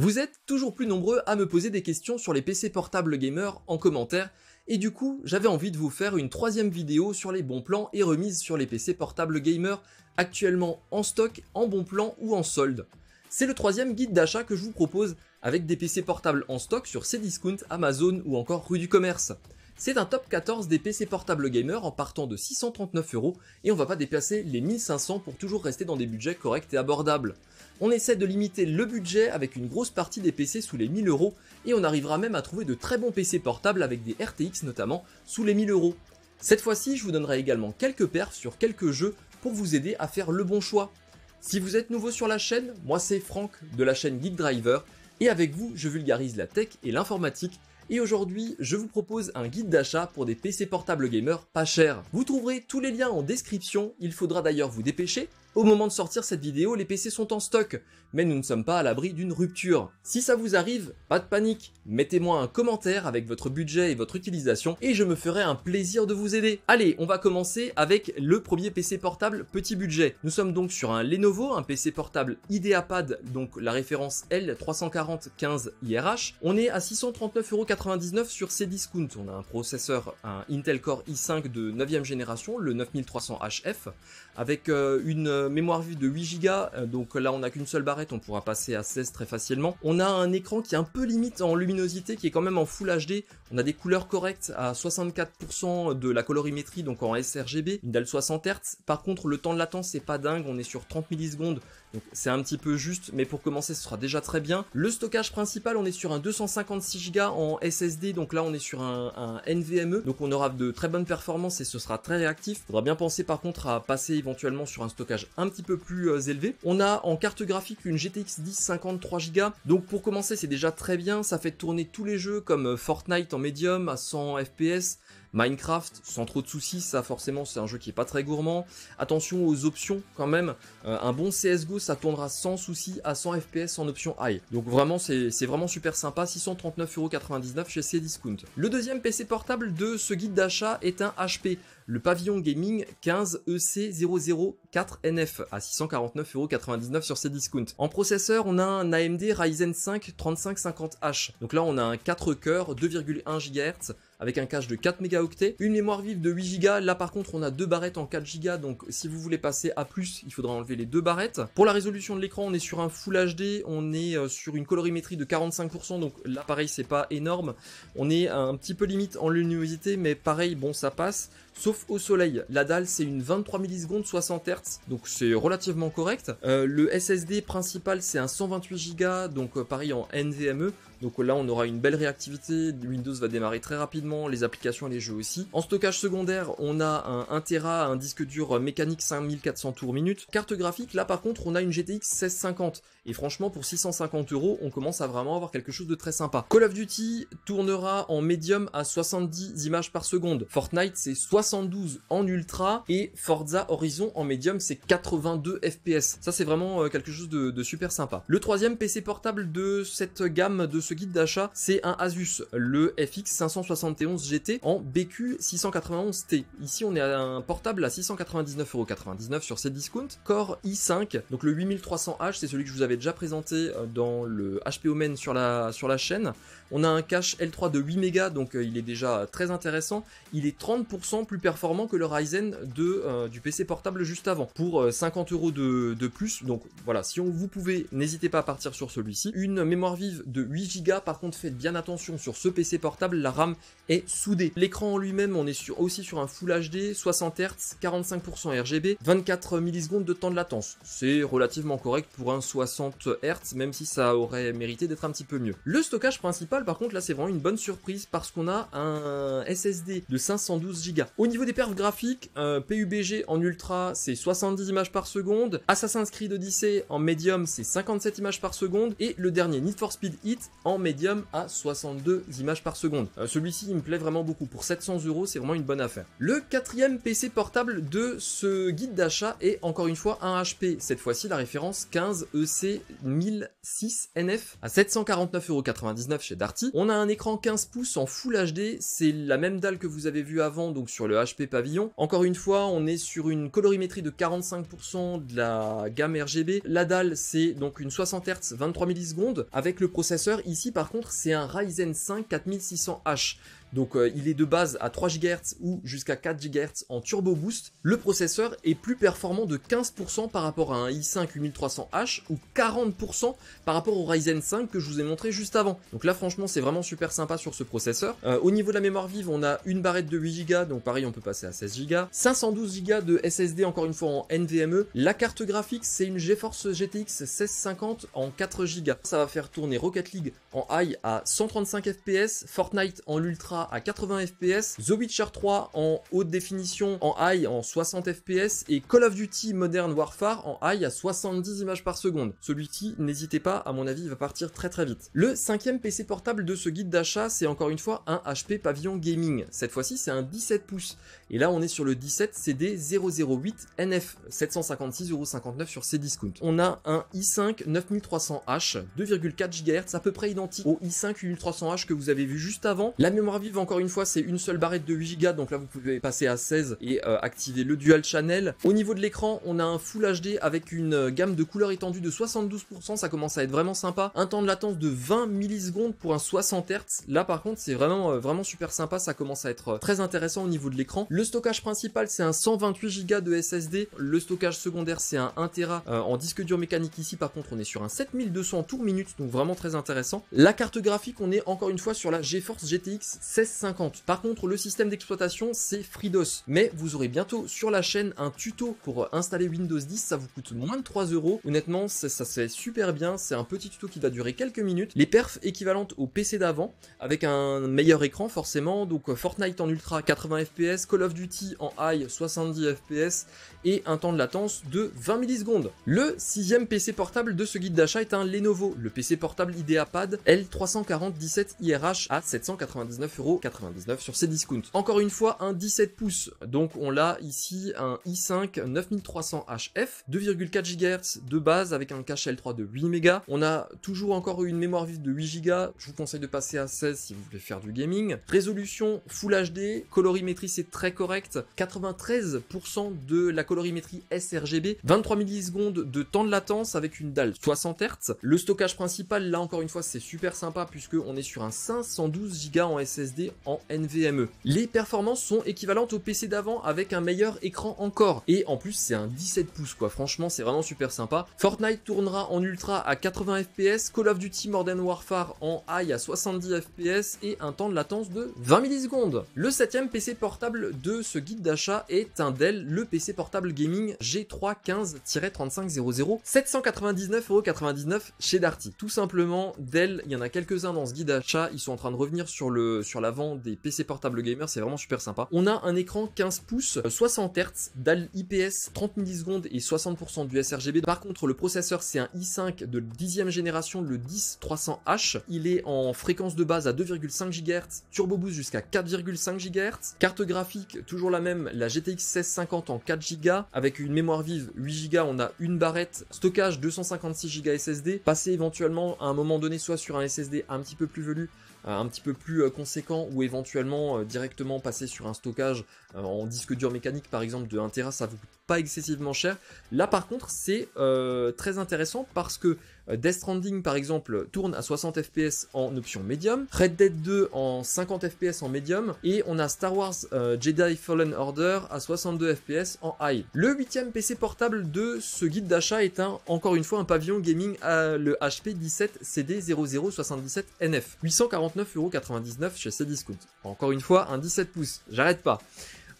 Vous êtes toujours plus nombreux à me poser des questions sur les PC portables gamer en commentaire, et du coup, j'avais envie de vous faire une troisième vidéo sur les bons plans et remises sur les PC portables gamer actuellement en stock, en bon plan ou en solde. C'est le troisième guide d'achat que je vous propose avec des PC portables en stock sur Cdiscount, Amazon ou encore Rue du Commerce. C'est un top 14 des PC portables gamer en partant de 639 euros et on va pas déplacer les 1500 pour toujours rester dans des budgets corrects et abordables. On essaie de limiter le budget avec une grosse partie des PC sous les 1000 euros et on arrivera même à trouver de très bons PC portables avec des RTX notamment sous les 1000 euros. Cette fois-ci, je vous donnerai également quelques perfs sur quelques jeux pour vous aider à faire le bon choix. Si vous êtes nouveau sur la chaîne, moi c'est Franck de la chaîne Geek Driver et avec vous, je vulgarise la tech et l'informatique et aujourd'hui, je vous propose un guide d'achat pour des PC portables gamers pas chers. Vous trouverez tous les liens en description, il faudra d'ailleurs vous dépêcher au moment de sortir cette vidéo, les PC sont en stock, mais nous ne sommes pas à l'abri d'une rupture. Si ça vous arrive, pas de panique, mettez-moi un commentaire avec votre budget et votre utilisation et je me ferai un plaisir de vous aider. Allez, on va commencer avec le premier PC portable petit budget. Nous sommes donc sur un Lenovo, un PC portable IdeaPad, donc la référence L340-15 IRH. On est à 639,99€ sur Cdiscount. On a un processeur, un Intel Core i5 de 9ème génération, le 9300HF, avec euh, une euh, mémoire vive de 8 Go, euh, donc là on n'a qu'une seule barrette, on pourra passer à 16 très facilement. On a un écran qui est un peu limite en luminosité, qui est quand même en Full HD. On a des couleurs correctes à 64% de la colorimétrie, donc en sRGB, une dalle 60 Hz. Par contre, le temps de latence c'est pas dingue, on est sur 30 millisecondes donc c'est un petit peu juste, mais pour commencer ce sera déjà très bien. Le stockage principal, on est sur un 256 Go en SSD, donc là on est sur un, NVMe, donc on aura de très bonnes performances et ce sera très réactif. Faudra bien penser par contre à passer éventuellement sur un stockage un petit peu plus euh, élevé. On a en carte graphique une GTX 10 53 Go, donc pour commencer c'est déjà très bien, ça fait tourner tous les jeux comme euh, Fortnite en médium à 100 FPS, Minecraft, sans trop de soucis, ça forcément c'est un jeu qui est pas très gourmand. Attention aux options quand même. Euh, un bon CSGO ça tournera sans soucis à 100 FPS en option high. Donc vraiment c'est vraiment super sympa, 639,99€ chez Cdiscount. Le deuxième PC portable de ce guide d'achat est un HP, le Pavillon Gaming 15EC004NF e à 649,99€ sur Cdiscount. En processeur on a un AMD Ryzen 5 3550H. Donc là on a un 4 coeurs, 2,1 GHz, avec un cache de 4 mégaoctets, une mémoire vive de 8 Go. Là par contre, on a deux barrettes en 4 Go, donc si vous voulez passer à plus, il faudra enlever les deux barrettes. Pour la résolution de l'écran, on est sur un Full HD, on est euh, sur une colorimétrie de 45%, donc là pareil c'est pas énorme. On est un petit peu limite en luminosité, mais pareil, bon ça passe sauf au soleil. La dalle, c'est une 23 millisecondes 60 Hz, donc c'est relativement correct. Euh, le SSD principal, c'est un 128 Go, donc euh, pareil en NVMe. Donc là, on aura une belle réactivité. Windows va démarrer très rapidement, les applications et les jeux aussi. En stockage secondaire, on a un 1 Tera, un disque dur euh, mécanique 5400 tours minute. Carte graphique, là par contre, on a une GTX 1650. Et franchement, pour 650 euros, on commence à vraiment avoir quelque chose de très sympa. Call of Duty tournera en médium à 70 images par seconde. Fortnite, c'est 60 72 en ultra et Forza Horizon en médium, c'est 82 FPS. Ça, c'est vraiment euh, quelque chose de, super sympa. Le troisième PC portable de cette gamme, de ce guide d'achat, c'est un Asus, le FX 571 GT en BQ 691T. Ici, on est à un portable à 699,99€ sur ces discounts. Core i5, donc le 8300H, c'est celui que je vous avais déjà présenté euh, dans le HP Omen sur la, sur la chaîne. On a un cache L3 de 8 mégas, donc euh, il est déjà très intéressant. Il est 30% plus performant que le Ryzen de euh, du PC portable juste avant pour 50 euh, euros de, plus. Donc voilà, si on vous pouvez, n'hésitez pas à partir sur celui-ci. Une mémoire vive de 8 Go. Par contre, faites bien attention sur ce PC portable, la RAM est soudée. L'écran en lui-même, on est sur, aussi sur un Full HD, 60 Hz, 45% RGB, 24 millisecondes de temps de latence. C'est relativement correct pour un 60 Hz, même si ça aurait mérité d'être un petit peu mieux. Le stockage principal, par contre, là, c'est vraiment une bonne surprise parce qu'on a un SSD de 512 Go. Au niveau des perfs graphiques, euh, PUBG en ultra c'est 70 images par seconde, Assassin's Creed Odyssey en médium c'est 57 images par seconde et le dernier Need for Speed Hit en médium à 62 images par seconde. Euh, celui-ci me plaît vraiment beaucoup, pour 700 euros c'est vraiment une bonne affaire. Le quatrième PC portable de ce guide d'achat est encore une fois un HP, cette fois-ci la référence 15 EC 1006 NF à 749,99€ chez Darty. On a un écran 15 pouces en Full HD, c'est la même dalle que vous avez vu avant donc sur le HP Pavillon. Encore une fois, on est sur une colorimétrie de 45% de la gamme RGB. La dalle, c'est donc une 60 Hz 23 millisecondes. Avec le processeur, ici par contre, c'est un Ryzen 5 4600H. Donc euh, il est de base à 3 GHz ou jusqu'à 4 GHz en turbo boost. Le processeur est plus performant de 15% par rapport à un i5 8300H ou 40% par rapport au Ryzen 5 que je vous ai montré juste avant. Donc là franchement c'est vraiment super sympa sur ce processeur. Euh, au niveau de la mémoire vive on a une barrette de 8 Go donc pareil on peut passer à 16 Go. 512 Go de SSD encore une fois en NVMe. La carte graphique c'est une GeForce GTX 1650 en 4 Go. Ça va faire tourner Rocket League en high à 135 FPS, Fortnite en ultra à 80 FPS, The Witcher 3 en haute définition, en high en 60 FPS et Call of Duty Modern Warfare en high à 70 images par seconde. Celui-ci, n'hésitez pas, à mon avis, il va partir très très vite. Le cinquième PC portable de ce guide d'achat, c'est encore une fois un HP Pavillon Gaming. Cette fois-ci, c'est un 17 pouces. Et là, on est sur le 17 CD 008 NF, 756,59€ sur Cdiscount. On a un i5 9300H, 2,4 GHz, à peu près identique au i5 8300H que vous avez vu juste avant. La mémoire vive encore une fois, c'est une seule barrette de 8 Go, donc là vous pouvez passer à 16 et euh, activer le Dual Channel. Au niveau de l'écran, on a un Full HD avec une euh, gamme de couleurs étendue de 72%, ça commence à être vraiment sympa. Un temps de latence de 20 millisecondes pour un 60 Hz. Là par contre, c'est vraiment, euh, vraiment super sympa, ça commence à être très intéressant au niveau de l'écran. Le stockage principal, c'est un 128 Go de SSD. Le stockage secondaire, c'est un 1 Tera en disque dur mécanique ici. Par contre, on est sur un 7200 tours minutes, donc vraiment très intéressant. La carte graphique, on est encore une fois sur la GeForce GTX 50 Par contre, le système d'exploitation, c'est FreeDOS. Mais vous aurez bientôt sur la chaîne un tuto pour installer Windows 10. Ça vous coûte moins de 3 euros. Honnêtement, ça, c'est super bien. C'est un petit tuto qui va durer quelques minutes. Les perfs équivalentes au PC d'avant, avec un meilleur écran forcément. Donc euh, Fortnite en ultra 80 FPS, Call of Duty en high 70 FPS et un temps de latence de 20 millisecondes. Le sixième PC portable de ce guide d'achat est un Lenovo, le PC portable IdeaPad L340 17 IRH à 799 euros 99 sur ces discounts. Encore une fois, un 17 pouces, donc on l'a ici un i5 9300HF, 2,4 GHz de base avec un cache L3 de 8 mégas. On a toujours encore une mémoire vive de 8 Go, je vous conseille de passer à 16 si vous voulez faire du gaming. Résolution Full HD, colorimétrie c'est très correct, 93% de la colorimétrie sRGB, 23 millisecondes de temps de latence avec une dalle 60 Hz. Le stockage principal, là encore une fois, c'est super sympa puisque on est sur un 512 Go en SSD en NVMe. Les performances sont équivalentes au PC d'avant avec un meilleur écran encore. Et en plus, c'est un 17 pouces quoi. Franchement, c'est vraiment super sympa. Fortnite tournera en ultra à 80 FPS, Call of Duty Modern Warfare en high à 70 FPS et un temps de latence de 20 millisecondes. Le septième PC portable de ce guide d'achat est un Dell, le PC portable gaming G315-3500 799,99€ chez Darty. Tout simplement, Dell, il y en a quelques-uns dans ce guide d'achat, ils sont en train de revenir sur le l'avant des PC portables gamers, c'est vraiment super sympa. On a un écran 15 pouces, 60 Hz, dalle IPS, 30 millisecondes et 60% du sRGB. Par contre, le processeur, c'est un i5 de 10e génération, le 10300H. Il est en fréquence de base à 2,5 GHz, turbo boost jusqu'à 4,5 GHz, carte graphique toujours la même, la GTX 1650 en 4 Go, avec une mémoire vive 8 Go, on a une barrette, stockage 256 Go SSD, passer éventuellement à un moment donné soit sur un SSD un petit peu plus velu, euh, un petit peu plus euh, conséquent ou éventuellement euh, directement passer sur un stockage en disque dur mécanique par exemple de 1 Tera, ça vous pas excessivement cher. Là par contre c'est euh, très intéressant parce que euh, Death Stranding par exemple tourne à 60 fps en option médium, Red Dead 2 en 50 fps en médium et on a Star Wars euh, Jedi Fallen Order à 62 fps en high. Le huitième PC portable de ce guide d'achat est un, encore une fois un pavillon gaming à le HP 17 CD0077NF, 99 chez Cdiscount. Encore une fois un 17 pouces, j'arrête pas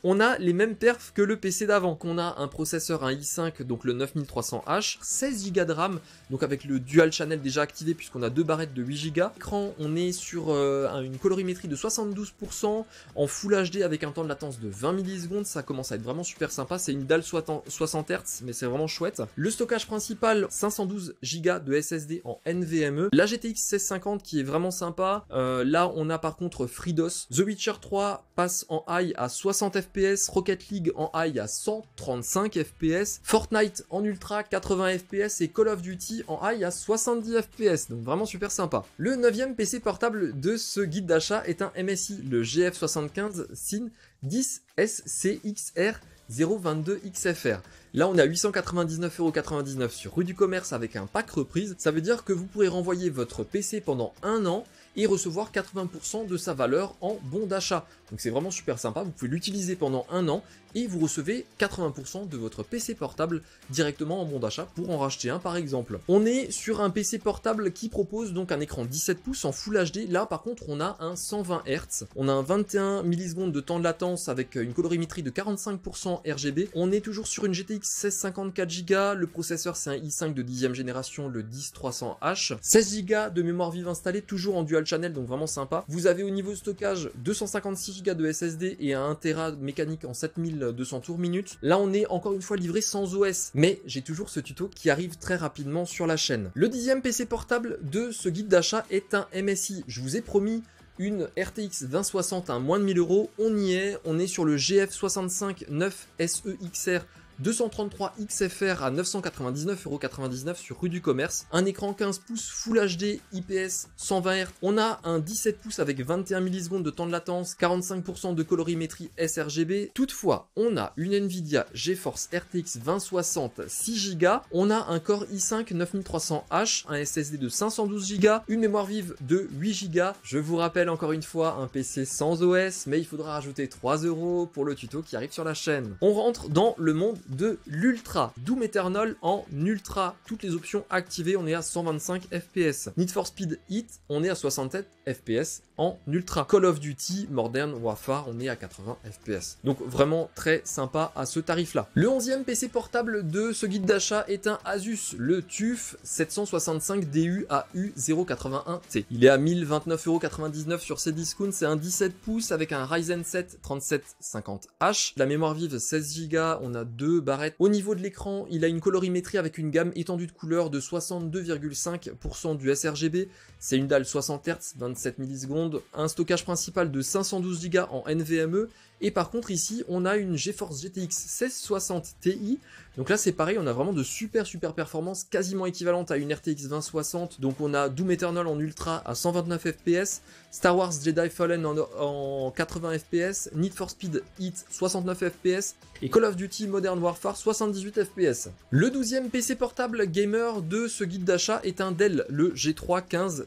on a les mêmes perfs que le PC d'avant, qu'on a un processeur, un i5, donc le 9300H, 16Go de RAM, donc avec le dual channel déjà activé puisqu'on a deux barrettes de 8Go. Écran, on est sur euh, une colorimétrie de 72%, en Full HD avec un temps de latence de 20 millisecondes, ça commence à être vraiment super sympa, c'est une dalle 60 Hz, mais c'est vraiment chouette. Le stockage principal, 512Go de SSD en NVMe, la GTX 1650 qui est vraiment sympa, euh, là on a par contre FreeDOS, The Witcher 3 passe en high à 60 FPS, Rocket League en high à 135 FPS, Fortnite en ultra 80 FPS et Call of Duty en high à 70 FPS, donc vraiment super sympa. Le 9 PC portable de ce guide d'achat est un MSI, le GF75 SIN 10 SCXR 022XFR. Là, on est à 899,99€ sur rue du commerce avec un pack reprise. Ça veut dire que vous pourrez renvoyer votre PC pendant un an et recevoir 80% de sa valeur en bon d'achat. Donc c'est vraiment super sympa, vous pouvez l'utiliser pendant un an et vous recevez 80% de votre PC portable directement en bon d'achat pour en racheter un par exemple. On est sur un PC portable qui propose donc un écran 17 pouces en Full HD, là par contre on a un 120 Hz, on a un 21 millisecondes de temps de latence avec une colorimétrie de 45% RGB, on est toujours sur une GTX 1654 Go, le processeur c'est un i5 de 10ème génération, le 10300H, 16 Go de mémoire vive installée, toujours en dual channel donc vraiment sympa, vous avez au niveau stockage 256 Go de SSD et un 1 Tera mécanique en 7000 200 tours minutes. Là, on est encore une fois livré sans OS, mais j'ai toujours ce tuto qui arrive très rapidement sur la chaîne. Le dixième PC portable de ce guide d'achat est un MSI. Je vous ai promis une RTX 2060 à moins de 1000 euros. On y est, on est sur le gf 659 SEXR 233 XFR à 999,99€ sur rue du commerce, un écran 15 pouces Full HD IPS 120 Hz, on a un 17 pouces avec 21 millisecondes de temps de latence, 45% de colorimétrie sRGB, toutefois on a une Nvidia GeForce RTX 2060 6Go, on a un Core i5 9300H, un SSD de 512Go, une mémoire vive de 8Go, je vous rappelle encore une fois un PC sans OS mais il faudra rajouter 3€ pour le tuto qui arrive sur la chaîne. On rentre dans le monde de l'Ultra. Doom Eternal en Ultra. Toutes les options activées, on est à 125 FPS. Need for Speed Hit, on est à 67 FPS en Ultra. Call of Duty Modern Warfare, on est à 80 FPS. Donc vraiment très sympa à ce tarif-là. Le 11e PC portable de ce guide d'achat est un Asus, le TUF 765 DU 081 t Il est à 1029,99€ sur Cdiscount, c'est un 17 pouces avec un Ryzen 7 3750H. La mémoire vive 16 Go, on a deux Barrette Au niveau de l'écran, il a une colorimétrie avec une gamme étendue de couleurs de 62,5% du sRGB, c'est une dalle 60 Hz, 27 millisecondes, un stockage principal de 512 Go en NVMe, et par contre ici on a une GeForce GTX 1660 Ti, donc là c'est pareil, on a vraiment de super super performances quasiment équivalentes à une RTX 2060, donc on a Doom Eternal en ultra à 129 fps, Star Wars Jedi Fallen en, 80 FPS, Need for Speed Heat 69 FPS et Call of Duty Modern Warfare 78 FPS. Le 12e PC portable gamer de ce guide d'achat est un Dell, le G3 15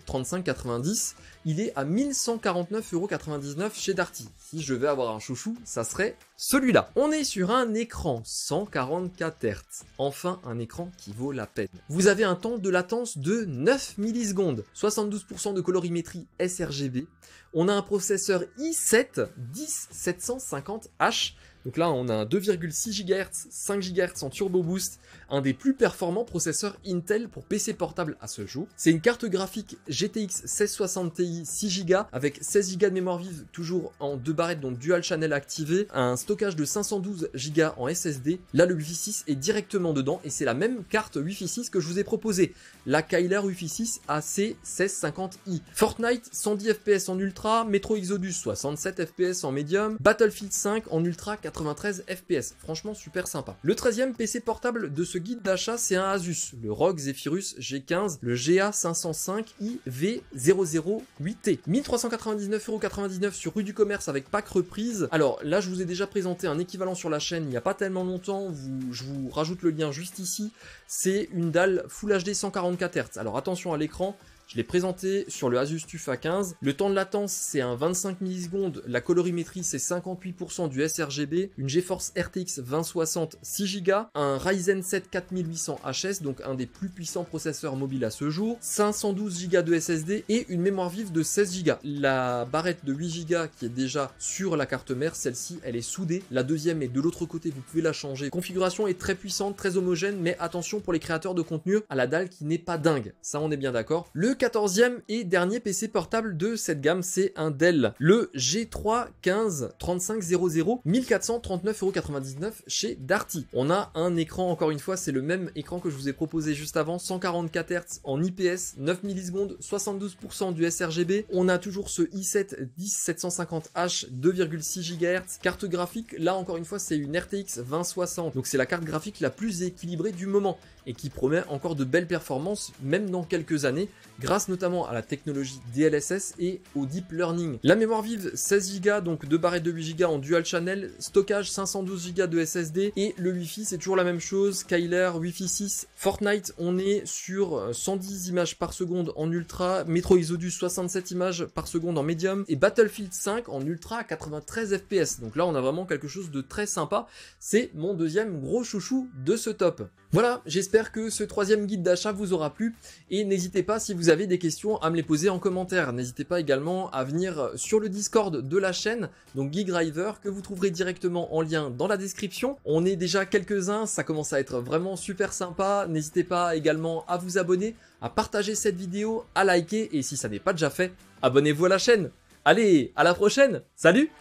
Il est à 1149,99€ chez Darty. Si je vais avoir un chouchou, ça serait celui-là, on est sur un écran 144 Hz, enfin un écran qui vaut la peine. Vous avez un temps de latence de 9 millisecondes, 72% de colorimétrie sRGB, on a un processeur i7 10750H donc là, on a un 2,6 GHz, 5 GHz en turbo boost, un des plus performants processeurs Intel pour PC portable à ce jour. C'est une carte graphique GTX 1660 Ti 6 Go avec 16 Go de mémoire vive toujours en deux barrettes donc dual channel activé, un stockage de 512 Go en SSD. Là, le Wi-Fi 6 est directement dedans et c'est la même carte Wi-Fi 6 que je vous ai proposée, la Kyler Wi-Fi 6 AC 1650i. Fortnite 110 FPS en ultra, Metro Exodus 67 FPS en medium, Battlefield 5 en ultra 4 93 FPS, franchement super sympa. Le 13 e PC portable de ce guide d'achat, c'est un Asus, le ROG Zephyrus G15, le GA505IV008T. 1399,99€ sur rue du commerce avec pack reprise. Alors là, je vous ai déjà présenté un équivalent sur la chaîne il n'y a pas tellement longtemps, je vous rajoute le lien juste ici. C'est une dalle Full HD 144 Hz. Alors attention à l'écran, je l'ai présenté sur le Asus TUFA 15 Le temps de latence, c'est un 25 millisecondes. La colorimétrie, c'est 58% du sRGB. Une GeForce RTX 2060 6 Go. Un Ryzen 7 4800HS, donc un des plus puissants processeurs mobiles à ce jour. 512 Go de SSD et une mémoire vive de 16 Go. La barrette de 8 Go qui est déjà sur la carte mère, celle-ci, elle est soudée. La deuxième est de l'autre côté, vous pouvez la changer. Configuration est très puissante, très homogène, mais attention pour les créateurs de contenu à la dalle qui n'est pas dingue. Ça, on est bien d'accord. Le 14e et dernier PC portable de cette gamme, c'est un Dell, le G3 15 3500 1439,99€ chez Darty. On a un écran, encore une fois, c'est le même écran que je vous ai proposé juste avant, 144 Hz en IPS, 9 millisecondes, 72% du sRGB. On a toujours ce i7 10750H 2,6 GHz. Carte graphique, là encore une fois, c'est une RTX 2060. Donc c'est la carte graphique la plus équilibrée du moment et qui promet encore de belles performances, même dans quelques années, grâce notamment à la technologie DLSS et au deep learning. La mémoire vive 16 Go donc 2 barrettes de 8 Go en dual channel, stockage 512 Go de SSD et le Wi-Fi c'est toujours la même chose, Kyler Wi-Fi 6, Fortnite on est sur 110 euh, images par seconde en ultra, Metro Exodus 67 images par seconde en medium et Battlefield 5 en ultra à 93 FPS. Donc là on a vraiment quelque chose de très sympa, c'est mon deuxième gros chouchou de ce top. Voilà, j'espère que ce troisième guide d'achat vous aura plu et n'hésitez pas si vous avez avez des questions à me les poser en commentaire. N'hésitez pas également à venir sur le Discord de la chaîne, donc Driver, que vous trouverez directement en lien dans la description. On est déjà quelques-uns, ça commence à être vraiment super sympa. N'hésitez pas également à vous abonner, à partager cette vidéo, à liker, et si ça n'est pas déjà fait, abonnez-vous à la chaîne. Allez, à la prochaine Salut